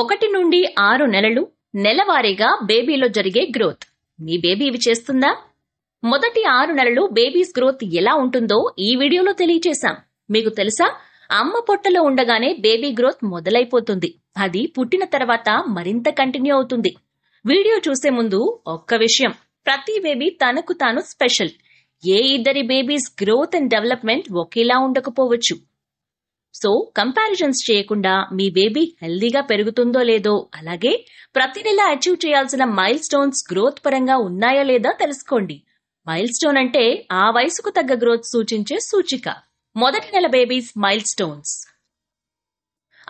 ఒకటి నుండి ఆరు నెలలు నెలవారీగా బేబీలో జరిగే గ్రోత్ మీ బేబీ ఇవి చేస్తుందా మొదటి ఆరు నెలలు బేబీస్ గ్రోత్ ఎలా ఉంటుందో ఈ వీడియోలో తెలియచేశాం మీకు తెలుసా అమ్మ పొట్టలో ఉండగానే బేబీ గ్రోత్ మొదలైపోతుంది అది పుట్టిన తర్వాత మరింత కంటిన్యూ అవుతుంది వీడియో చూసే ముందు ఒక్క విషయం ప్రతి బేబీ తనకు తాను స్పెషల్ ఏ ఇద్దరి బేబీస్ గ్రోత్ అండ్ డెవలప్మెంట్ ఒకేలా ఉండకపోవచ్చు సో కంపారిజన్స్ చేయకుండా మీ బేబీ హెల్దీగా పెరుగుతుందో లేదో అలాగే ప్రతి నెల అచీవ్ చేయాల్సిన మైల్ స్టోన్స్ గ్రోత్ పరంగా ఉన్నాయా లేదా తెలుసుకోండి మైల్ స్టోన్ అంటే ఆ వయసుకు తగ్గ గ్రోత్ సూచించే సూచిక మొదటి నెల బేబీస్ మైల్ స్టోన్స్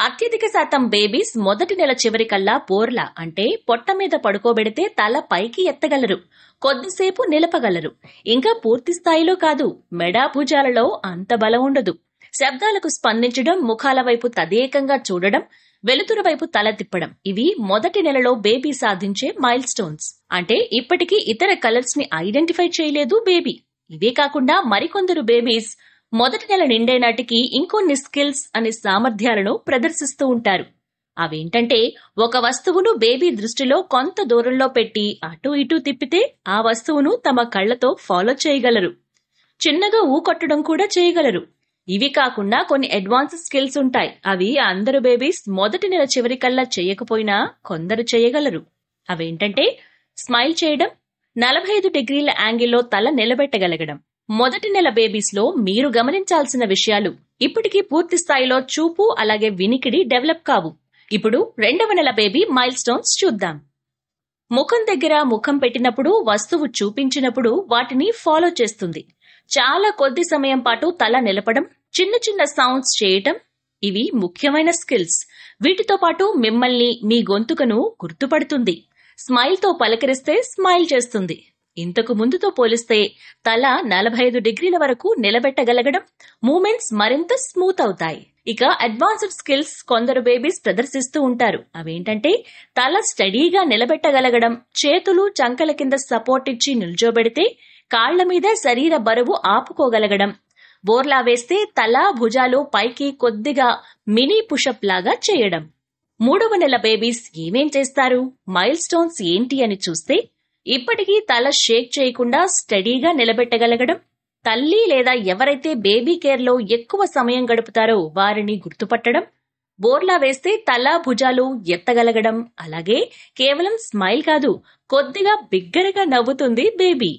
అత్యధిక శాతం బేబీస్ మొదటి నెల చివరికల్లా పోర్ల అంటే పొట్ట మీద పడుకోబెడితే తల పైకి ఎత్తగలరు కొద్దిసేపు నిలపగలరు ఇంకా పూర్తి స్థాయిలో కాదు మెడా భుజాలలో అంత బలం ఉండదు శబ్దాలకు స్పందించడం ముఖాల వైపు తదేకంగా చూడడం వెలుతురు వైపు తల తిప్పడం ఇవి మొదటి నెలలో బేబీ సాధించే మైల్ స్టోన్స్ అంటే ఇప్పటికీ ఇతర కలర్స్ ని ఐడెంటిఫై చేయలేదు బేబీ ఇవే కాకుండా మరికొందరు బేబీస్ మొదటి నెల నిండే నాటికి ఇంకొన్ని స్కిల్స్ అనే సామర్థ్యాలను ప్రదర్శిస్తూ ఉంటారు అవేంటంటే ఒక వస్తువును బేబీ దృష్టిలో కొంత దూరంలో పెట్టి అటు ఇటు తిప్పితే ఆ వస్తువును తమ కళ్లతో ఫాలో చేయగలరు చిన్నగా ఊకొట్టడం కూడా చేయగలరు ఇవి కాకుండా కొన్ని అడ్వాన్స్ స్కిల్స్ ఉంటాయి అవి అందరు బేబీస్ మొదటి నెల చివరికల్లా చేయకపోయినా కొందరు చేయగలరు అవేంటంటే స్మైల్ చేయడం నలభై ఐదు డిగ్రీల యాంగిల్లో తల నిలబెట్టగలగడం మొదటి నెల బేబీస్ లో మీరు గమనించాల్సిన విషయాలు ఇప్పటికీ పూర్తి స్థాయిలో చూపు అలాగే వినికిడి డెవలప్ కావు ఇప్పుడు రెండవ నెల బేబీ మైల్ స్టోన్స్ చూద్దాం ముఖం దగ్గర ముఖం పెట్టినప్పుడు వస్తువు చూపించినప్పుడు వాటిని ఫాలో చేస్తుంది చాలా కొద్ది సమయం పాటు తల నిలపడం చిన్న చిన్న సౌండ్స్ చేయటం ఇవి ముఖ్యమైన స్కిల్స్ వీటితో పాటు మిమ్మల్ని మీ గొంతుకను గుర్తుపడుతుంది స్మైల్తో పలకరిస్తే స్మైల్ చేస్తుంది ఇంతకు ముందుతో పోలిస్తే తల నలభై ఐదు డిగ్రీల వరకు నిలబెట్టగలగడం మూమెంట్స్ మరింత స్మూత్ అవుతాయి ఇక అడ్వాన్స్డ్ స్కిల్స్ కొందరు బేబీస్ ప్రదర్శిస్తూ ఉంటారు అవేంటంటే తల స్టడీగా నిలబెట్టగలగడం చేతులు చంకల కింద సపోర్ట్ ఇచ్చి నిల్చోబెడితే కాళ్ల మీద శరీర బరువు ఆపుకోగలగడం బోర్లా వేస్తే తల భుజాలు పైకి కొద్దిగా మినీ పుషప్ లాగా చేయడం మూడవ నెల బేబీస్ ఏమేం చేస్తారు మైల్ స్టోన్స్ ఏంటి అని చూస్తే ఇప్పటికీ తల షేక్ చేయకుండా స్టడీగా నిలబెట్టగలగడం తల్లి లేదా ఎవరైతే బేబీ కేర్లో ఎక్కువ సమయం గడుపుతారో వారిని గుర్తుపట్టడం బోర్లా వేస్తే తల భుజాలు ఎత్తగలగడం అలాగే కేవలం స్మైల్ కాదు కొద్దిగా బిగ్గరగా నవ్వుతుంది బేబీ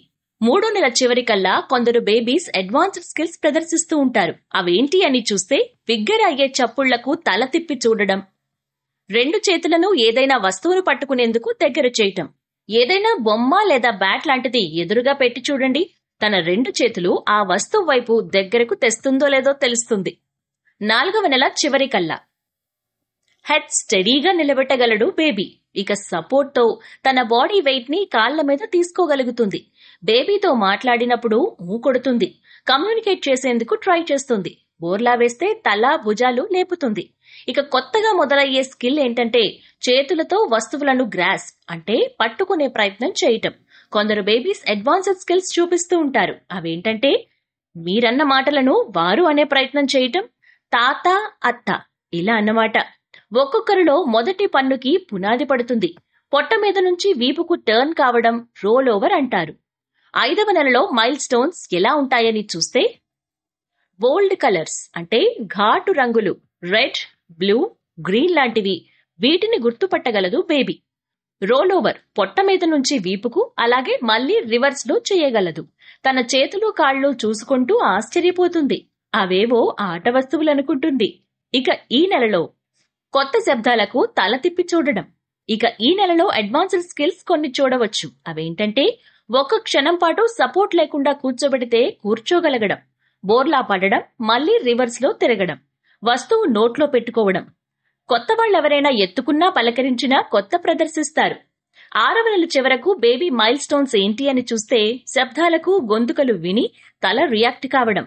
మూడో నెల చివరికల్లా కొందరు బేబీస్ అడ్వాన్స్డ్ స్కిల్స్ ప్రదర్శిస్తూ ఉంటారు అవేంటి అని చూస్తే విగ్గర అయ్యే చప్పుళ్లకు తల తిప్పి చూడడం రెండు చేతులను ఏదైనా వస్తువును పట్టుకునేందుకు దగ్గర చేయటం ఏదైనా బొమ్మ లేదా బ్యాట్ లాంటిది ఎదురుగా పెట్టి చూడండి తన రెండు చేతులు ఆ వస్తువు వైపు దగ్గరకు తెస్తుందో లేదో తెలుస్తుంది నాలుగవ నెల చివరికల్లా హెడ్ స్టడీగా నిలబెట్టగలడు బేబీ ఇక సపోర్ట్తో తన బాడీ వెయిట్ని కాళ్ల మీద తీసుకోగలుగుతుంది బేబీతో మాట్లాడినప్పుడు ఊకొడుతుంది కమ్యూనికేట్ చేసేందుకు ట్రై చేస్తుంది బోర్లా వేస్తే తల భుజాలు లేపుతుంది ఇక కొత్తగా మొదలయ్యే స్కిల్ ఏంటంటే చేతులతో వస్తువులను గ్రాస్ అంటే పట్టుకునే ప్రయత్నం చేయటం కొందరు బేబీస్ అడ్వాన్స్డ్ స్కిల్స్ చూపిస్తూ ఉంటారు అవేంటంటే మీరన్న మాటలను వారు అనే ప్రయత్నం చేయటం తాత అత్త ఇలా అన్నమాట ఒక్కొక్కరిలో మొదటి పన్నుకి పునాది పడుతుంది పొట్ట మీద నుంచి వీపుకు టర్న్ కావడం రోల్ ఓవర్ అంటారు ఐదవ నెలలో మైల్ స్టోన్స్ ఎలా ఉంటాయని చూస్తే బోల్డ్ కలర్స్ అంటే ఘాటు రంగులు రెడ్ బ్లూ గ్రీన్ లాంటివి వీటిని గుర్తుపట్టగలదు బేబీ రోల్ ఓవర్ పొట్ట మీద నుంచి వీపుకు అలాగే మళ్ళీ రివర్స్ లో చేయగలదు తన చేతులు కాళ్ళు చూసుకుంటూ ఆశ్చర్యపోతుంది అవేవో ఆట వస్తువులనుకుంటుంది ఇక ఈ నెలలో కొత్త శబ్దాలకు తల తిప్పి చూడడం ఇక ఈ నెలలో అడ్వాన్స్డ్ స్కిల్స్ కొన్ని చూడవచ్చు అవేంటంటే ఒక్క క్షణం పాటు సపోర్ట్ లేకుండా కూర్చోబెడితే కూర్చోగలగడం బోర్లా పడడం మళ్ళీ రివర్స్ లో తిరగడం వస్తువు నోట్లో పెట్టుకోవడం కొత్త వాళ్ళెవరైనా ఎత్తుకున్నా పలకరించినా కొత్త ప్రదర్శిస్తారు ఆరవ నెల చివరకు బేబీ మైల్ స్టోన్స్ ఏంటి అని చూస్తే శబ్దాలకు గొంతుకలు విని తల రియాక్ట్ కావడం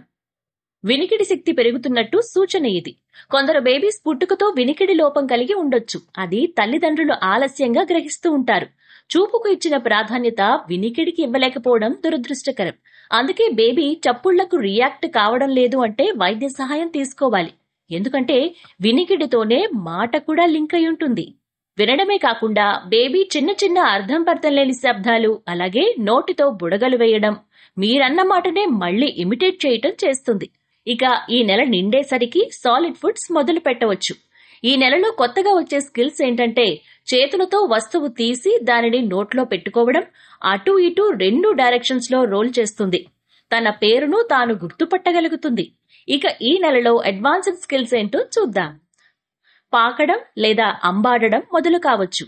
వినికిడి శక్తి పెరుగుతున్నట్టు సూచన ఇది కొందరు బేబీస్ పుట్టుకతో వినికిడి లోపం కలిగి ఉండొచ్చు అది తల్లిదండ్రులు ఆలస్యంగా గ్రహిస్తూ ఉంటారు చూపుకు ఇచ్చిన ప్రాధాన్యత వినికిడికి ఇవ్వలేకపోవడం దురదృష్టకరం అందుకే బేబీ చప్పుళ్లకు రియాక్ట్ కావడం లేదు అంటే వైద్య సహాయం తీసుకోవాలి ఎందుకంటే వినికిడితోనే మాట కూడా లింక్ అయి ఉంటుంది వినడమే కాకుండా బేబీ చిన్న చిన్న అర్థం పర్థం లేని శబ్దాలు అలాగే నోటితో బుడగలు వేయడం మీరన్న మాటనే మళ్ళీ ఇమిటేట్ చేయటం చేస్తుంది ఇక ఈ నెల నిండేసరికి సాలిడ్ ఫుడ్స్ మొదలు పెట్టవచ్చు ఈ నెలలో కొత్తగా వచ్చే స్కిల్స్ ఏంటంటే చేతులతో వస్తువు తీసి దానిని నోట్లో పెట్టుకోవడం అటు ఇటు రెండు డైరెక్షన్స్ లో రోల్ చేస్తుంది తన పేరును తాను గుర్తుపట్టగలుగుతుంది ఇక ఈ నెలలో అడ్వాన్స్డ్ స్కిల్స్ ఏంటో చూద్దాం పాకడం లేదా అంబాడడం మొదలు కావచ్చు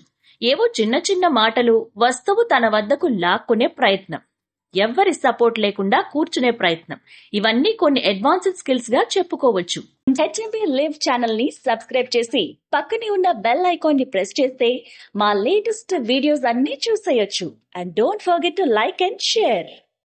ఏవో చిన్న చిన్న మాటలు వస్తువు తన వద్దకు లాక్కునే ప్రయత్నం ఎవ్వరి సపోర్ట్ లేకుండా కూర్చునే ప్రయత్నం ఇవన్నీ కొన్ని అడ్వాన్స్డ్ స్కిల్స్ గా చెప్పుకోవచ్చు హెచ్ఎంపీ లివ్ ఛానల్ ని సబ్స్క్రైబ్ చేసి పక్కనే ఉన్న బెల్ ఐకాన్ ని ప్రెస్ చేస్తే మా లేటెస్ట్ వీడియోస్ అన్ని చూసేయొచ్చు and don't forget to like and share